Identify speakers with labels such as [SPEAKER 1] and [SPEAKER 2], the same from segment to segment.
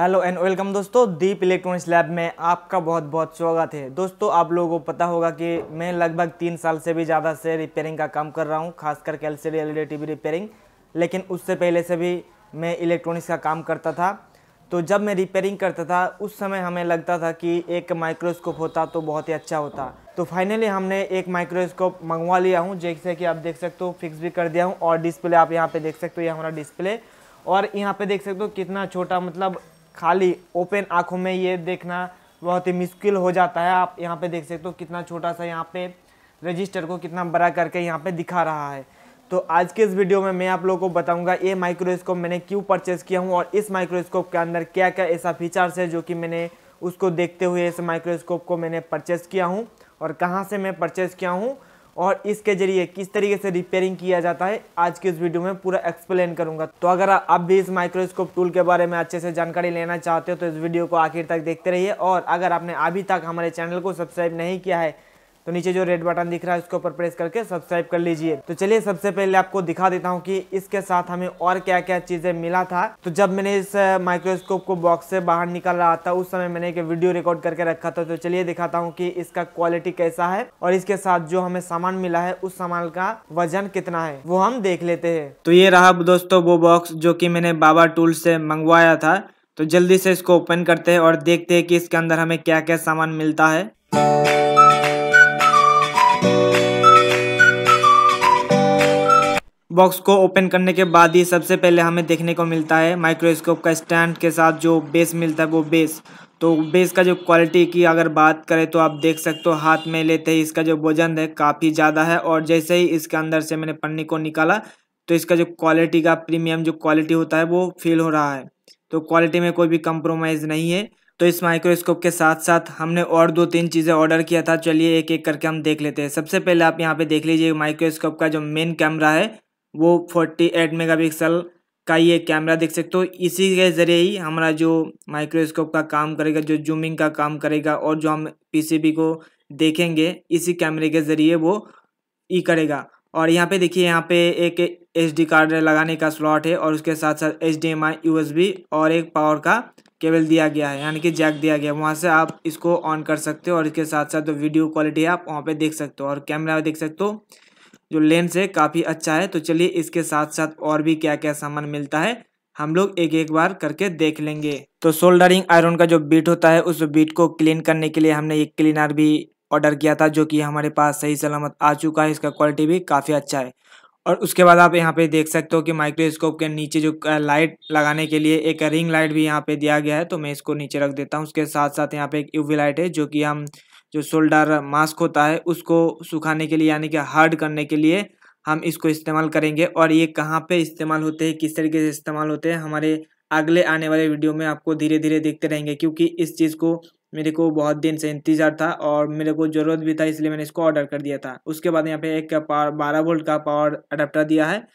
[SPEAKER 1] hello and welcome दोस्तों दीप electronics lab में आपका बहुत बहुत स्वागत है दोस्तों आप लोगों को पता होगा कि मैं लगभग तीन साल से भी ज़्यादा से रिपेयरिंग का काम कर रहा हूँ खासकर के L C D L TV repairing लेकिन उससे पहले से भी मैं इलेक्ट्रॉनिक्स का काम करता था तो जब मैं रिपेयरिंग करता था उस समय हमें लगता था कि एक माइक्रोस्कोप होता तो बहुत ही अच्छा होता तो फाइनली हमने एक माइक्रोस्कोप मंगवा लिया हूँ जैसे कि आप देख सकते हो फिक्स भी कर दिया हूँ और डिस्प्ले आप यहाँ पर देख सकते हो ये हमारा डिस्प्ले और यहाँ पे देख सकते हो कितना छोटा मतलब खाली ओपन आँखों में ये देखना बहुत ही मुश्किल हो जाता है आप यहाँ पे देख सकते हो कितना छोटा सा यहाँ पे रजिस्टर को कितना बड़ा करके यहाँ पे दिखा रहा है तो आज के इस वीडियो में मैं आप लोगों को बताऊंगा ये माइक्रोस्कोप मैंने क्यों परचेज़ किया हूँ और इस माइक्रोस्कोप के अंदर क्या क्या ऐसा फीचर्स है जो कि मैंने उसको देखते हुए इस माइक्रोस्कोप को मैंने परचेज़ किया हूँ और कहाँ से मैं परचेज़ किया हूँ और इसके जरिए किस तरीके से रिपेयरिंग किया जाता है आज की इस वीडियो में पूरा एक्सप्लेन करूंगा तो अगर आप भी इस माइक्रोस्कोप टूल के बारे में अच्छे से जानकारी लेना चाहते हो तो इस वीडियो को आखिर तक देखते रहिए और अगर आपने अभी तक हमारे चैनल को सब्सक्राइब नहीं किया है तो नीचे जो रेड बटन दिख रहा है उसके ऊपर प्रेस करके सब्सक्राइब कर लीजिए तो चलिए सबसे पहले आपको दिखा देता हूँ कि इसके साथ हमें और क्या क्या चीजें मिला था तो जब मैंने इस माइक्रोस्कोप को बॉक्स से बाहर निकल रहा था उस समय मैंने एक वीडियो रिकॉर्ड करके रखा था तो चलिए दिखाता हूँ की इसका क्वालिटी कैसा है और इसके साथ जो हमें सामान मिला है उस सामान का वजन कितना है वो हम देख लेते हैं तो ये रहा दोस्तों वो बॉक्स जो कि मैंने बाबा टूल से मंगवाया था तो जल्दी से इसको ओपन करते हैं और देखते हैं कि इसके अंदर हमें क्या क्या सामान मिलता है बॉक्स को ओपन करने के बाद ही सबसे पहले हमें देखने को मिलता है माइक्रोस्कोप का स्टैंड के साथ जो बेस मिलता है वो बेस तो बेस का जो क्वालिटी की अगर बात करें तो आप देख सकते हो हाथ में लेते ही इसका जो वजन है काफ़ी ज़्यादा है और जैसे ही इसके अंदर से मैंने पन्नी को निकाला तो इसका जो क्वालिटी का प्रीमियम जो क्वालिटी होता है वो फील हो रहा है तो क्वालिटी में कोई भी कंप्रोमाइज़ नहीं है तो इस माइक्रोस्कोप के साथ साथ हमने और दो तीन चीज़ें ऑर्डर किया था चलिए एक एक करके हम देख लेते हैं सबसे पहले आप यहाँ पे देख लीजिए माइक्रोस्कोप का जो मेन कैमरा है वो 48 मेगापिक्सल का ये कैमरा देख सकते हो इसी के ज़रिए ही हमारा जो माइक्रोस्कोप का काम करेगा जो जूमिंग का काम करेगा और जो हम पीसीबी को देखेंगे इसी कैमरे के ज़रिए वो ई करेगा और यहाँ पे देखिए यहाँ पे एक एसडी कार्ड लगाने का स्लॉट है और उसके साथ साथ H D M I U S B और एक पावर का केबल दिया गया है यानी कि जैक दिया गया है वहाँ से आप इसको ऑन कर सकते हो और इसके साथ साथ वीडियो क्वालिटी आप वहाँ पे देख सकते हो और कैमरा देख सकते हो जो लेंस है काफ़ी अच्छा है तो चलिए इसके साथ साथ और भी क्या क्या सामान मिलता है हम लोग एक एक बार करके देख लेंगे तो सोल्डरिंग आयरन का जो बीट होता है उस बीट को क्लीन करने के लिए हमने एक क्लीनर भी ऑर्डर किया था जो कि हमारे पास सही सलामत आ चुका है इसका क्वालिटी भी काफ़ी अच्छा है और उसके बाद आप यहाँ पे देख सकते हो कि माइक्रोस्कोप के नीचे जो लाइट लगाने के लिए एक रिंग लाइट भी यहाँ पे दिया गया है तो मैं इसको नीचे रख देता हूँ उसके साथ साथ यहाँ पे एक यूवी लाइट है जो कि हम जो शोल्डर मास्क होता है उसको सुखाने के लिए यानी कि हार्ड करने के लिए हम इसको इस्तेमाल करेंगे और ये कहाँ पे इस्तेमाल होते हैं किस तरीके से इस्तेमाल होते हैं हमारे अगले आने वाले वीडियो में आपको धीरे धीरे देखते रहेंगे क्योंकि इस चीज़ को मेरे को बहुत दिन से इंतजार था और मेरे को ज़रूरत भी था इसलिए मैंने इसको ऑर्डर कर दिया था उसके बाद यहाँ पे एक पावर बारह वोल्ट का पावर अडाप्टर दिया है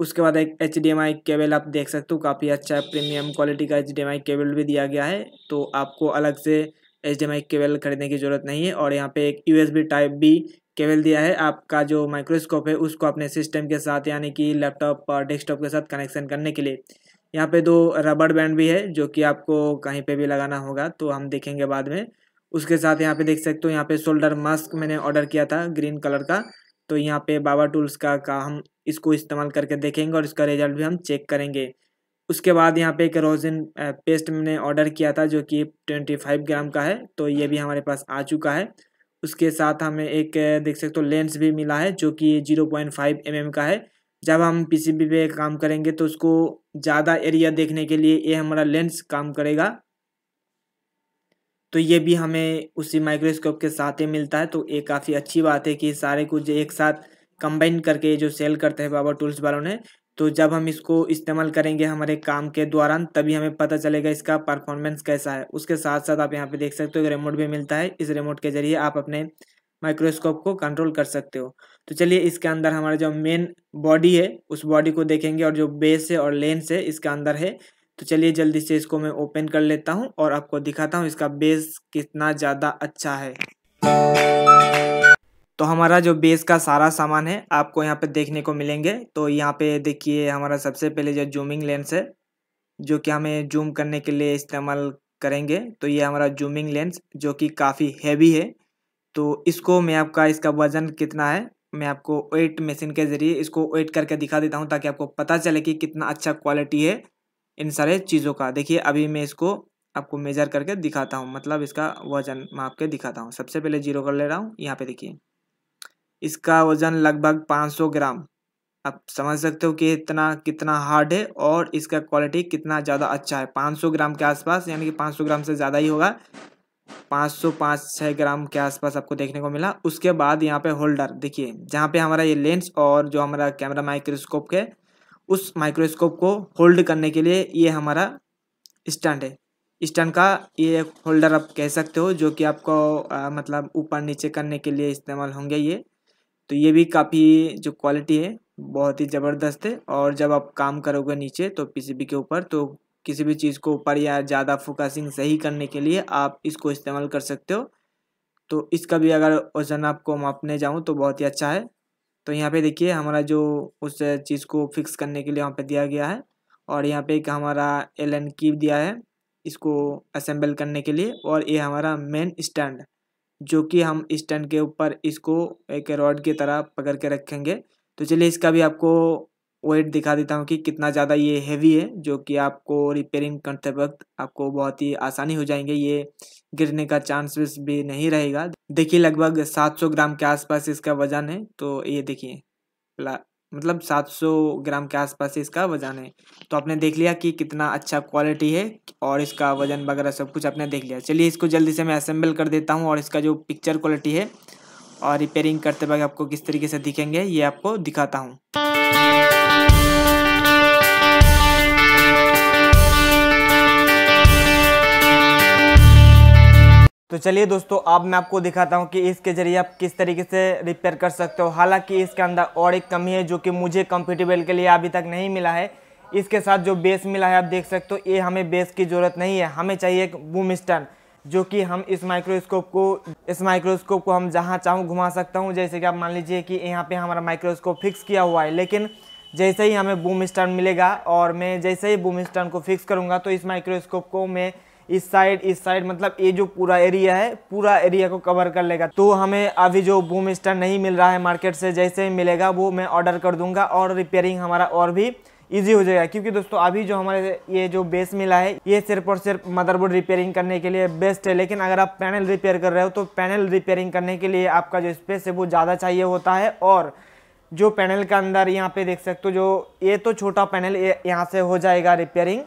[SPEAKER 1] उसके बाद एक एच केबल आप देख सकते हो काफ़ी अच्छा प्रीमियम क्वालिटी का एच केबल भी दिया गया है तो आपको अलग से एच केबल खरीदने की ज़रूरत नहीं है और यहाँ पे एक यू टाइप बी केबल दिया है आपका जो माइक्रोस्कोप है उसको अपने सिस्टम के साथ यानी कि लैपटॉप और डेस्कटॉप के साथ कनेक्शन करने के लिए यहाँ पे दो रबड़ बैंड भी है जो कि आपको कहीं पे भी लगाना होगा तो हम देखेंगे बाद में उसके साथ यहाँ पे देख सकते हो यहाँ पे शोल्डर मास्क मैंने ऑर्डर किया था ग्रीन कलर का तो यहाँ पे बाबा टूल्स का, का हम इसको इस्तेमाल करके देखेंगे और इसका रिजल्ट भी हम चेक करेंगे उसके बाद यहाँ पे एक रोज़िन पेस्ट मैंने ऑर्डर किया था जो कि ट्वेंटी फाइव ग्राम का है तो ये भी हमारे पास आ चुका है उसके साथ हमें एक देख सकते हो लेंस भी मिला है जो कि zero point five M M का है जब हम पीसीबी पे काम करेंगे तो उसको ज़्यादा एरिया देखने के लिए ये हमारा लेंस काम करेगा तो ये भी हमें उसी माइक्रोस्कोप के साथ ही मिलता है तो ये काफ़ी अच्छी बात है कि सारे कुछ एक साथ कंबाइन करके जो सेल करते हैं बाबा टूल्स वालों ने तो जब हम इसको इस्तेमाल करेंगे हमारे काम के दौरान तभी हमें पता चलेगा इसका परफॉर्मेंस कैसा है उसके साथ साथ आप यहाँ पे देख सकते हो रिमोट भी मिलता है इस रिमोट के जरिए आप अपने माइक्रोस्कोप को कंट्रोल कर सकते हो तो चलिए इसके अंदर हमारा जो मेन बॉडी है उस बॉडी को देखेंगे और जो बेस है और लेंस है इसके अंदर है तो चलिए जल्दी से इसको मैं ओपन कर लेता हूँ और आपको दिखाता हूँ इसका बेस कितना ज़्यादा अच्छा है तो हमारा जो बेस का सारा सामान है आपको यहाँ पे देखने को मिलेंगे तो यहाँ पे देखिए हमारा सबसे पहले जो जूमिंग लेंस है जो कि हमें जूम करने के लिए इस्तेमाल करेंगे तो ये हमारा जूमिंग लेंस जो कि काफ़ी हैवी है तो इसको मैं आपका इसका वज़न कितना है मैं आपको वेट मशीन के ज़रिए इसको वेट करके दिखा देता हूँ ताकि आपको पता चले कि कितना अच्छा क्वालिटी है इन सारे चीज़ों का देखिए अभी मैं इसको आपको मेज़र करके दिखाता हूँ मतलब इसका वज़न मैं आपके दिखाता हूँ सबसे पहले जीरो कर ले रहा हूँ यहाँ पे देखिए इसका वज़न लगभग 500 ग्राम आप समझ सकते हो कि इतना कितना हार्ड है और इसका क्वालिटी कितना ज़्यादा अच्छा है 500 ग्राम के आसपास यानी कि 500 ग्राम से ज़्यादा ही होगा 505 सौ ग्राम के आसपास आपको देखने को मिला उसके बाद यहाँ पे होल्डर देखिए जहाँ पे हमारा ये लेंस और जो हमारा कैमरा माइक्रोस्कोप है उस माइक्रोस्कोप को होल्ड करने के लिए ये हमारा स्टैंड है स्टैंड का ये होल्डर आप कह सकते हो जो कि आपको आ, मतलब ऊपर नीचे करने के लिए इस्तेमाल होंगे ये तो ये भी काफ़ी जो क्वालिटी है बहुत ही ज़बरदस्त है और जब आप काम करोगे नीचे तो पीसीबी के ऊपर तो किसी भी चीज़ को ऊपर या ज़्यादा फोकसिंग सही करने के लिए आप इसको इस्तेमाल कर सकते हो तो इसका भी अगर वजन आपको मापने जाऊँ तो बहुत ही अच्छा है तो यहाँ पे देखिए हमारा जो उस चीज़ को फिक्स करने के लिए वहाँ पे दिया गया है और यहाँ पे एक हमारा एल एन की दिया है इसको असेंबल करने के लिए और ये हमारा मेन स्टैंड जो कि हम इस स्टैंड के ऊपर इसको एक रॉड की तरह पकड़ के रखेंगे तो चलिए इसका भी आपको वेट दिखा देता हूँ कि कितना ज़्यादा ये हैवी है जो कि आपको रिपेयरिंग करते वक्त आपको बहुत ही आसानी हो जाएंगे ये गिरने का चांस भी नहीं रहेगा देखिए लगभग 700 ग्राम के आसपास इसका वजन है तो ये देखिए मतलब 700 ग्राम के आसपास इसका वज़न है तो आपने देख लिया कि कितना अच्छा क्वालिटी है और इसका वज़न वगैरह सब कुछ आपने देख लिया चलिए इसको जल्दी से मैं असेंबल कर देता हूँ और इसका जो पिक्चर क्वालिटी है और रिपेयरिंग करते वक्त आपको किस तरीके से दिखेंगे ये आपको दिखाता हूँ तो चलिए दोस्तों अब मैं आपको दिखाता हूँ कि इसके जरिए आप किस तरीके से रिपेयर कर सकते हो हालांकि इसके अंदर और एक कमी है जो कि मुझे कंफर्टेबल के लिए अभी तक नहीं मिला है इसके साथ जो बेस मिला है आप देख सकते हो ये हमें बेस की ज़रूरत नहीं है हमें चाहिए एक बूम स्टैंड जो कि हम इस माइक्रोस्कोप को इस माइक्रोस्कोप को हम जहाँ चाहूँ घुमा सकता हूँ जैसे कि आप मान लीजिए कि यहाँ पर हमारा माइक्रोस्कोप फिक्स किया हुआ है लेकिन जैसे ही हमें बूम स्टैंड मिलेगा और मैं जैसे ही बूम स्टैंड को फिक्स करूँगा तो इस माइक्रोस्कोप को मैं इस साइड इस साइड मतलब ये जो पूरा एरिया है पूरा एरिया को कवर कर लेगा तो हमें अभी जो बूम स्टार नहीं मिल रहा है मार्केट से जैसे ही मिलेगा वो मैं ऑर्डर कर दूंगा और रिपेयरिंग हमारा और भी ईजी हो जाएगा क्योंकि दोस्तों अभी जो हमारे ये जो बेस मिला है ये सिर्फ और सिर्फ मदरबोर्ड रिपेयरिंग करने के लिए बेस्ट है लेकिन अगर आप पैनल रिपेयर कर रहे हो तो पैनल रिपेयरिंग करने के लिए आपका जो स्पेस है वो ज़्यादा चाहिए होता है और जो पैनल के अंदर यहाँ पे देख सकते हो जो ये तो छोटा पैनल यहाँ से हो जाएगा रिपेयरिंग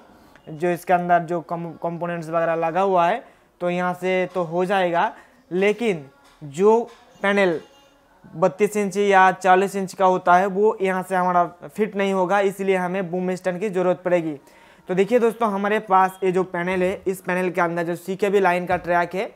[SPEAKER 1] जो इसके अंदर जो कंपोनेंट्स वगैरह लगा हुआ है तो यहाँ से तो हो जाएगा लेकिन जो पैनल बत्तीस इंच या चालीस इंच का होता है वो यहाँ से हमारा फिट नहीं होगा इसलिए हमें बूम स्टैंड की ज़रूरत पड़ेगी तो देखिए दोस्तों हमारे पास ये जो पैनल है इस पैनल के अंदर जो सी के बी लाइन का ट्रैक है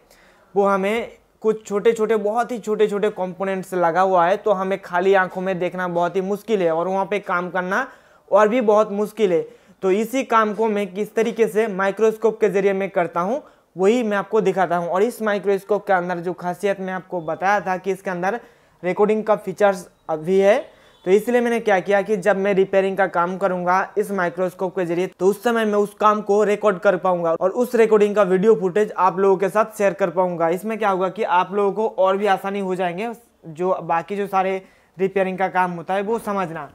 [SPEAKER 1] वो हमें कुछ छोटे छोटे बहुत ही छोटे छोटे कंपोनेंट्स लगा हुआ है तो हमें खाली आंखों में देखना बहुत ही मुश्किल है और वहाँ पे काम करना और भी बहुत मुश्किल है तो इसी काम को मैं किस तरीके से माइक्रोस्कोप के जरिए मैं करता हूँ वही मैं आपको दिखाता हूँ और इस माइक्रोस्कोप के अंदर जो खासियत मैं आपको बताया था कि इसके अंदर रिकॉर्डिंग का फीचर्स अभी है तो इसलिए मैंने क्या किया कि जब मैं रिपेयरिंग का काम करूंगा इस माइक्रोस्कोप के जरिए तो उस समय मैं उस काम को रिकॉर्ड कर पाऊंगा और उस रिकॉर्डिंग का वीडियो फुटेज आप लोगों के साथ शेयर कर पाऊंगा इसमें क्या होगा कि आप लोगों को और भी आसानी हो जाएंगे जो बाकी जो सारे रिपेयरिंग का काम होता है वो समझना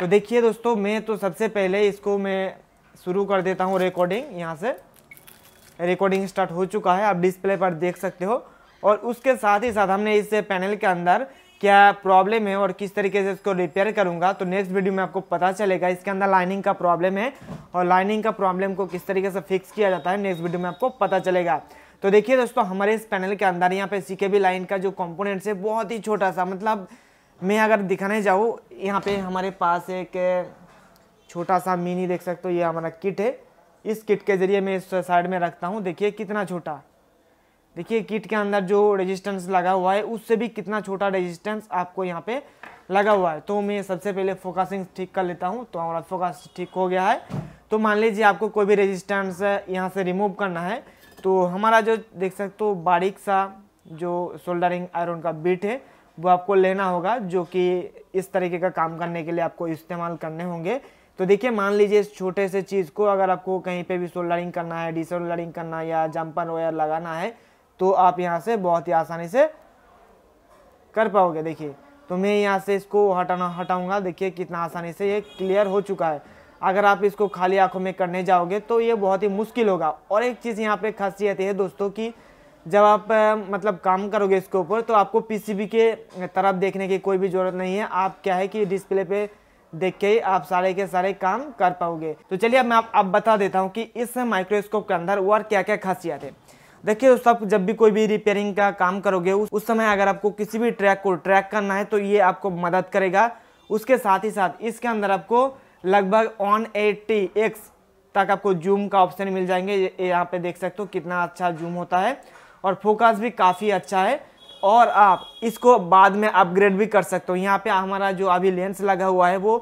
[SPEAKER 1] तो देखिए दोस्तों मैं तो सबसे पहले इसको मैं शुरू कर देता हूँ रिकॉर्डिंग यहाँ से रिकॉर्डिंग स्टार्ट हो चुका है आप डिस्प्ले पर देख सकते हो और उसके साथ ही साथ हमने इस पैनल के अंदर क्या प्रॉब्लम है और किस तरीके से इसको रिपेयर करूंगा तो नेक्स्ट वीडियो में आपको पता चलेगा इसके अंदर लाइनिंग का प्रॉब्लम है और लाइनिंग का प्रॉब्लम को किस तरीके से फिक्स किया जाता है नेक्स्ट वीडियो में आपको पता चलेगा तो देखिए दोस्तों हमारे इस पैनल के अंदर यहाँ पे सी लाइन का जो कॉम्पोनेंट्स है बहुत ही छोटा सा मतलब मैं अगर दिखाने जाऊँ यहाँ पे हमारे पास एक छोटा सा मिनी देख सकते हो ये हमारा किट है इस किट के ज़रिए मैं इस साइड में रखता हूँ देखिए कितना छोटा देखिए किट के अंदर जो रेजिस्टेंस लगा हुआ है उससे भी कितना छोटा रेजिस्टेंस आपको यहाँ पे लगा हुआ है तो मैं सबसे पहले फोकसिंग ठीक कर लेता हूँ तो हमारा फोकस ठीक हो गया है तो मान लीजिए आपको कोई भी रेजिस्टेंस यहाँ से रिमूव करना है तो हमारा जो देख सकते हो बारीक सा जो सोल्डरिंग आयरन का बिट है वो आपको लेना होगा जो कि इस तरीके का काम करने के लिए आपको इस्तेमाल करने होंगे तो देखिए मान लीजिए इस छोटे से चीज़ को अगर आपको कहीं पे भी सोल्डरिंग करना है डिसोल्डरिंग करना है या जंपर वायर लगाना है तो आप यहाँ से बहुत ही आसानी से कर पाओगे देखिए तो मैं यहाँ से इसको हटाना हटाऊँगा देखिए कितना आसानी से ये क्लियर हो चुका है अगर आप इसको खाली आंखों में करने जाओगे तो ये बहुत ही मुश्किल होगा और एक चीज़ यहाँ पे खासियत है दोस्तों की जब आप मतलब काम करोगे इसके ऊपर तो आपको पीसीबी के तरफ देखने की कोई भी ज़रूरत नहीं है आप क्या है कि डिस्प्ले पे देख के ही आप सारे के सारे काम कर पाओगे तो चलिए अब मैं आप, आप बता देता हूँ कि इस माइक्रोस्कोप के अंदर और क्या क्या खासियत है देखिए उस आप जब भी कोई भी रिपेयरिंग का काम करोगे उस, उस समय अगर आपको किसी भी ट्रैक को ट्रैक करना है तो ये आपको मदद करेगा उसके साथ ही साथ इसके अंदर आपको लगभग ऑन एट्टी एक्स तक आपको जूम का ऑप्शन मिल जाएंगे यहाँ पे देख सकते हो कितना अच्छा जूम होता है और फोकस भी काफ़ी अच्छा है और आप इसको बाद में अपग्रेड भी कर सकते हो यहाँ पे हमारा जो अभी लेंस लगा हुआ है वो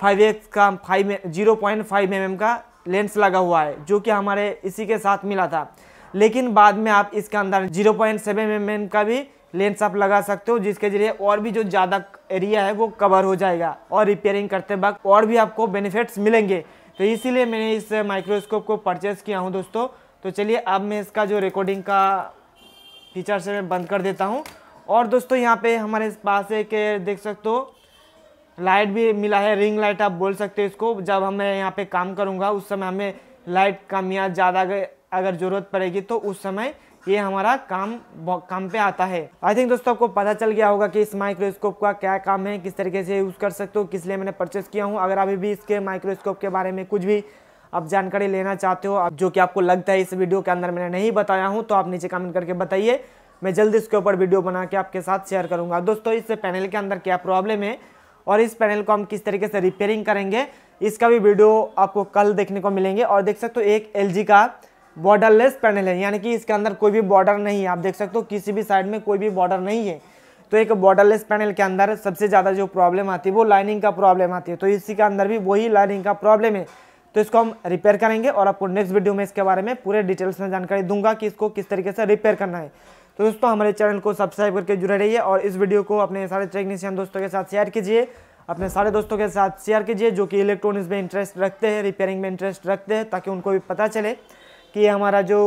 [SPEAKER 1] फाइव एक्स का five zero point five M का लेंस लगा हुआ है जो कि हमारे इसी के साथ मिला था लेकिन बाद में आप इसके अंदर जीरो पॉइंट सेवन एम का भी लेंस आप लगा सकते हो जिसके जरिए और भी जो ज़्यादा एरिया है वो कवर हो जाएगा और रिपेयरिंग करते वक्त और भी आपको बेनिफिट्स मिलेंगे तो इसीलिए मैंने इस माइक्रोस्कोप को परचेज़ किया हूँ दोस्तों तो चलिए अब मैं इसका जो रिकॉर्डिंग का फीचर से मैं बंद कर देता हूँ और दोस्तों यहाँ पे हमारे पास एक देख सकते हो लाइट भी मिला है रिंग लाइट आप बोल सकते हो इसको जब हमें यहाँ पे काम करूँगा उस समय हमें लाइट कम या ज़्यादा अगर ज़रूरत पड़ेगी तो उस समय ये हमारा काम काम पे आता है आई थिंक दोस्तों आपको पता चल गया होगा कि इस माइक्रोस्कोप का क्या काम है किस तरीके से यूज़ कर सकते हो किस लिए मैंने परचेस किया हूँ अगर अभी भी इसके माइक्रोस्कोप के बारे में कुछ भी आप जानकारी लेना चाहते हो आप जो कि आपको लगता है इस वीडियो के अंदर मैंने नहीं बताया हूँ तो आप नीचे कमेंट करके बताइए मैं जल्द इसके ऊपर वीडियो बना के आपके साथ शेयर करूँगा दोस्तों इस पैनल के अंदर क्या प्रॉब्लम है और इस पैनल को हम किस तरीके से रिपेयरिंग करेंगे इसका भी वीडियो आपको कल देखने को मिलेंगे और देख सकते हो एक एल का बॉर्डरलेस पैनल है यानी कि इसके अंदर कोई भी बॉर्डर नहीं है आप देख सकते हो किसी भी साइड में कोई भी बॉर्डर नहीं है तो एक बॉर्डरलेस पैनल के अंदर सबसे ज़्यादा जो प्रॉब्लम आती है वो लाइनिंग का प्रॉब्लम आती है तो इसी के अंदर भी वही लाइनिंग का प्रॉब्लम है तो इसको हम रिपेयर करेंगे और आपको नेक्स्ट वीडियो में इसके बारे में पूरे डिटेल्स में जानकारी दूंगा कि इसको किस तरीके से रिपेयर करना है तो दोस्तों हमारे चैनल को सब्सक्राइब करके जुड़े रहिए और इस वीडियो को अपने सारे टेक्नीशियन दोस्तों के साथ शेयर कीजिए अपने सारे दोस्तों के साथ शेयर कीजिए जो कि इलेक्ट्रॉनिक्स में इंटरेस्ट रखते हैं रिपेयरिंग में इंटरेस्ट रखते हैं ताकि उनको भी पता चले कि हमारा जो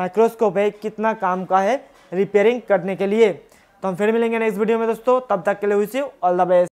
[SPEAKER 1] माइक्रोस्कोप है कितना काम का है रिपेयरिंग करने के लिए तो हम फिर मिलेंगे नेक्स्ट वीडियो में दोस्तों तब तक के लिए wish you all the best